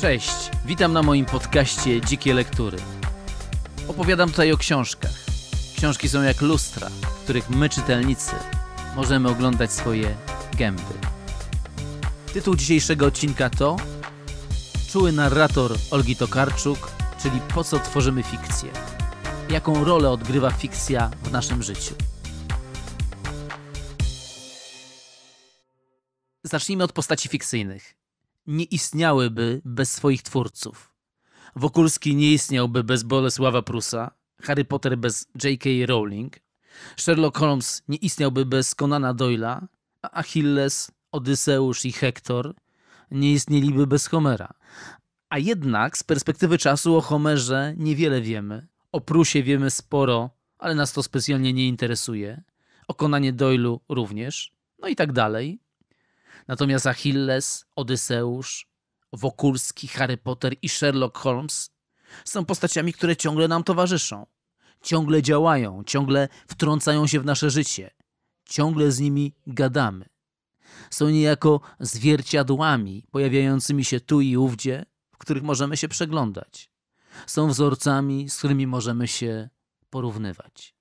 Cześć, witam na moim podcaście Dzikie Lektury. Opowiadam tutaj o książkach. Książki są jak lustra, w których my, czytelnicy, możemy oglądać swoje gęby. Tytuł dzisiejszego odcinka to Czuły narrator Olgi Tokarczuk, czyli po co tworzymy fikcję? Jaką rolę odgrywa fikcja w naszym życiu? Zacznijmy od postaci fikcyjnych nie istniałyby bez swoich twórców. Wokulski nie istniałby bez Bolesława Prusa, Harry Potter bez J.K. Rowling, Sherlock Holmes nie istniałby bez Conana Doyla, a Achilles, Odyseusz i Hektor nie istnieliby bez Homera. A jednak z perspektywy czasu o Homerze niewiele wiemy. O Prusie wiemy sporo, ale nas to specjalnie nie interesuje. O Conanie Doylu również. No i tak dalej. Natomiast Achilles, Odyseusz, Wokulski, Harry Potter i Sherlock Holmes są postaciami, które ciągle nam towarzyszą. Ciągle działają, ciągle wtrącają się w nasze życie. Ciągle z nimi gadamy. Są niejako zwierciadłami pojawiającymi się tu i ówdzie, w których możemy się przeglądać. Są wzorcami, z którymi możemy się porównywać.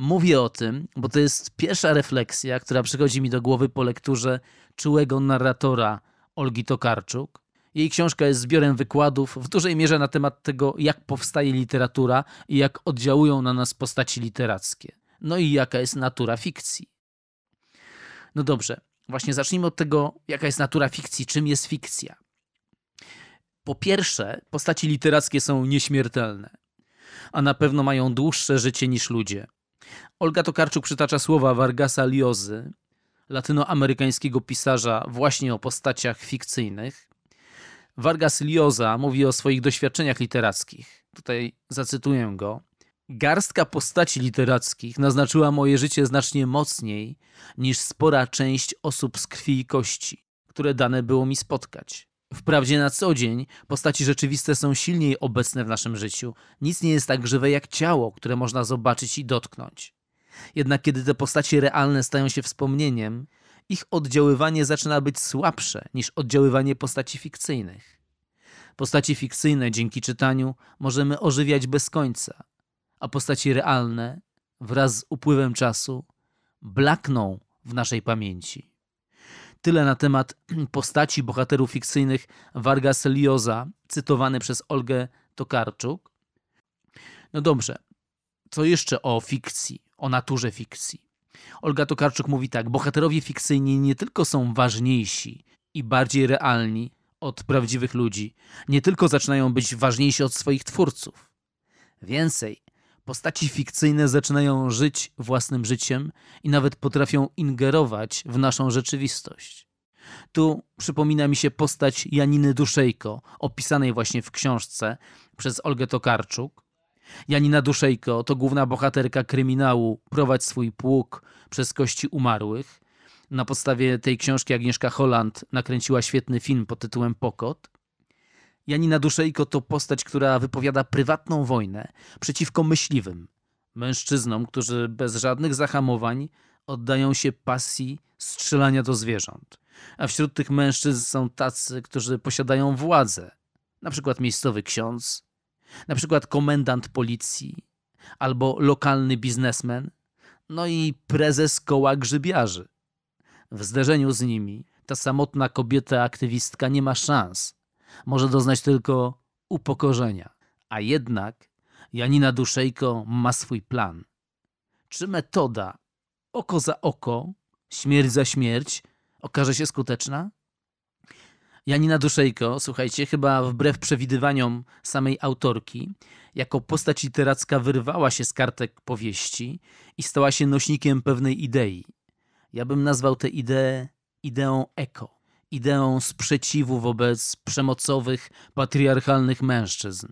Mówię o tym, bo to jest pierwsza refleksja, która przychodzi mi do głowy po lekturze czułego narratora Olgi Tokarczuk. Jej książka jest zbiorem wykładów w dużej mierze na temat tego, jak powstaje literatura i jak oddziałują na nas postaci literackie. No i jaka jest natura fikcji. No dobrze, właśnie zacznijmy od tego, jaka jest natura fikcji, czym jest fikcja. Po pierwsze, postaci literackie są nieśmiertelne, a na pewno mają dłuższe życie niż ludzie. Olga Tokarczuk przytacza słowa Vargasa Liozy, latynoamerykańskiego pisarza właśnie o postaciach fikcyjnych. Vargas Lioza mówi o swoich doświadczeniach literackich. Tutaj zacytuję go. Garstka postaci literackich naznaczyła moje życie znacznie mocniej niż spora część osób z krwi i kości, które dane było mi spotkać. Wprawdzie na co dzień postaci rzeczywiste są silniej obecne w naszym życiu. Nic nie jest tak żywe jak ciało, które można zobaczyć i dotknąć. Jednak kiedy te postaci realne stają się wspomnieniem, ich oddziaływanie zaczyna być słabsze niż oddziaływanie postaci fikcyjnych. Postaci fikcyjne dzięki czytaniu możemy ożywiać bez końca, a postaci realne wraz z upływem czasu blakną w naszej pamięci tyle na temat postaci bohaterów fikcyjnych Vargas Lioza, cytowany przez Olgę Tokarczuk. No dobrze, co jeszcze o fikcji, o naturze fikcji? Olga Tokarczuk mówi tak: Bohaterowie fikcyjni nie tylko są ważniejsi i bardziej realni od prawdziwych ludzi, nie tylko zaczynają być ważniejsi od swoich twórców. Więcej, Postaci fikcyjne zaczynają żyć własnym życiem i nawet potrafią ingerować w naszą rzeczywistość. Tu przypomina mi się postać Janiny Duszejko, opisanej właśnie w książce przez Olgę Tokarczuk. Janina Duszejko to główna bohaterka kryminału Prowadź swój pług przez kości umarłych. Na podstawie tej książki Agnieszka Holland nakręciła świetny film pod tytułem Pokot. Janina Duszejko to postać, która wypowiada prywatną wojnę przeciwko myśliwym, mężczyznom, którzy bez żadnych zahamowań oddają się pasji strzelania do zwierząt. A wśród tych mężczyzn są tacy, którzy posiadają władzę, na przykład miejscowy ksiądz, na przykład komendant policji albo lokalny biznesmen, no i prezes koła grzybiarzy. W zderzeniu z nimi ta samotna kobieta aktywistka nie ma szans, może doznać tylko upokorzenia. A jednak Janina Duszejko ma swój plan. Czy metoda oko za oko, śmierć za śmierć okaże się skuteczna? Janina Duszejko, słuchajcie, chyba wbrew przewidywaniom samej autorki, jako postać literacka wyrwała się z kartek powieści i stała się nośnikiem pewnej idei. Ja bym nazwał tę ideę ideą eko ideą sprzeciwu wobec przemocowych, patriarchalnych mężczyzn.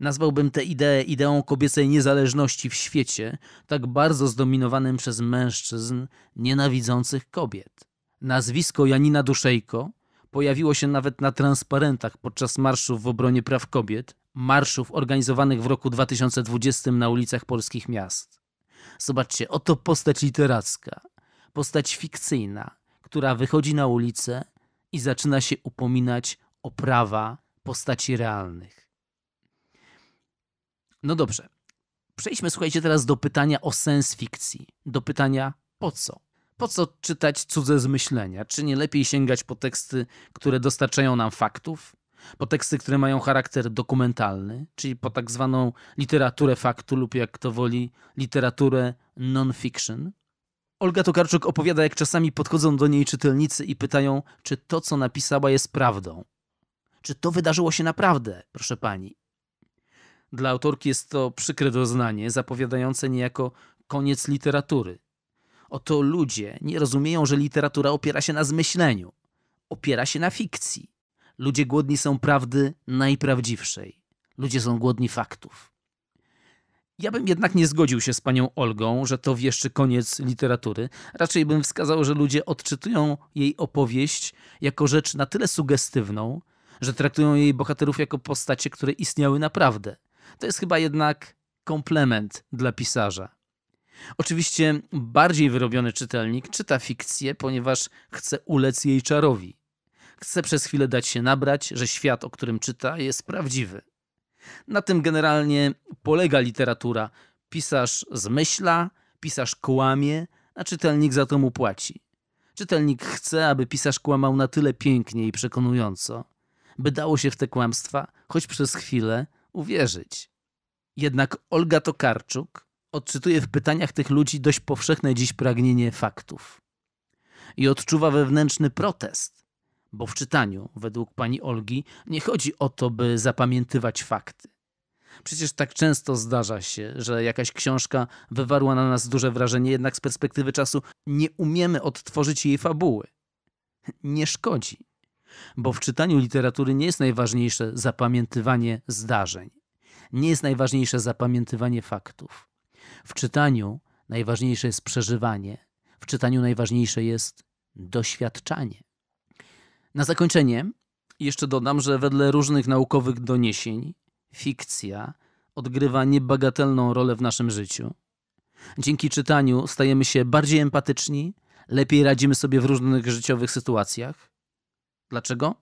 Nazwałbym tę ideę ideą kobiecej niezależności w świecie, tak bardzo zdominowanym przez mężczyzn nienawidzących kobiet. Nazwisko Janina Duszejko pojawiło się nawet na transparentach podczas marszów w obronie praw kobiet, marszów organizowanych w roku 2020 na ulicach polskich miast. Zobaczcie, oto postać literacka, postać fikcyjna, która wychodzi na ulicę i zaczyna się upominać o prawa postaci realnych. No dobrze. Przejdźmy, słuchajcie, teraz do pytania o sens fikcji. Do pytania po co? Po co czytać cudze zmyślenia? Czy nie lepiej sięgać po teksty, które dostarczają nam faktów? Po teksty, które mają charakter dokumentalny, czyli po tak zwaną literaturę faktu lub jak to woli, literaturę non-fiction? Olga Tokarczuk opowiada, jak czasami podchodzą do niej czytelnicy i pytają, czy to, co napisała, jest prawdą. Czy to wydarzyło się naprawdę, proszę pani? Dla autorki jest to przykre doznanie, zapowiadające niejako koniec literatury. Oto ludzie nie rozumieją, że literatura opiera się na zmyśleniu, opiera się na fikcji. Ludzie głodni są prawdy najprawdziwszej. Ludzie są głodni faktów. Ja bym jednak nie zgodził się z panią Olgą, że to wieszczy koniec literatury. Raczej bym wskazał, że ludzie odczytują jej opowieść jako rzecz na tyle sugestywną, że traktują jej bohaterów jako postacie, które istniały naprawdę. To jest chyba jednak komplement dla pisarza. Oczywiście bardziej wyrobiony czytelnik czyta fikcję, ponieważ chce ulec jej czarowi. Chce przez chwilę dać się nabrać, że świat, o którym czyta, jest prawdziwy. Na tym generalnie polega literatura. Pisarz zmyśla, pisarz kłamie, a czytelnik za to mu płaci. Czytelnik chce, aby pisarz kłamał na tyle pięknie i przekonująco, by dało się w te kłamstwa, choć przez chwilę, uwierzyć. Jednak Olga Tokarczuk odczytuje w pytaniach tych ludzi dość powszechne dziś pragnienie faktów. I odczuwa wewnętrzny protest, bo w czytaniu, według pani Olgi, nie chodzi o to, by zapamiętywać fakty. Przecież tak często zdarza się, że jakaś książka wywarła na nas duże wrażenie, jednak z perspektywy czasu nie umiemy odtworzyć jej fabuły. Nie szkodzi, bo w czytaniu literatury nie jest najważniejsze zapamiętywanie zdarzeń, nie jest najważniejsze zapamiętywanie faktów. W czytaniu najważniejsze jest przeżywanie, w czytaniu najważniejsze jest doświadczanie. Na zakończenie jeszcze dodam, że wedle różnych naukowych doniesień fikcja odgrywa niebagatelną rolę w naszym życiu. Dzięki czytaniu stajemy się bardziej empatyczni, lepiej radzimy sobie w różnych życiowych sytuacjach. Dlaczego?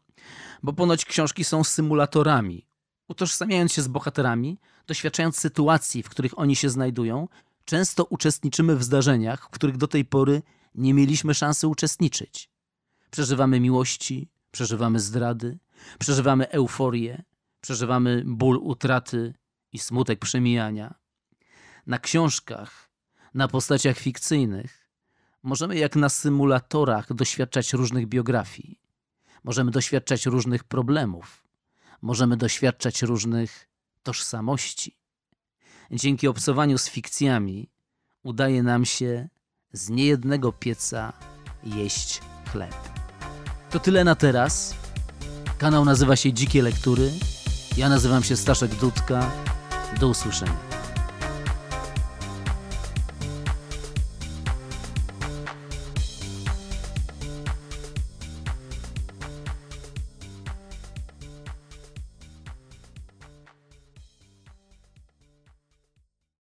Bo ponoć książki są symulatorami. Utożsamiając się z bohaterami, doświadczając sytuacji, w których oni się znajdują, często uczestniczymy w zdarzeniach, w których do tej pory nie mieliśmy szansy uczestniczyć. Przeżywamy miłości, przeżywamy zdrady, przeżywamy euforię, przeżywamy ból utraty i smutek przemijania. Na książkach, na postaciach fikcyjnych możemy jak na symulatorach doświadczać różnych biografii. Możemy doświadczać różnych problemów. Możemy doświadczać różnych tożsamości. Dzięki obsowaniu z fikcjami udaje nam się z niejednego pieca jeść chleb. To tyle na teraz. Kanał nazywa się Dzikie Lektury. Ja nazywam się Staszek Dudka. Do usłyszenia.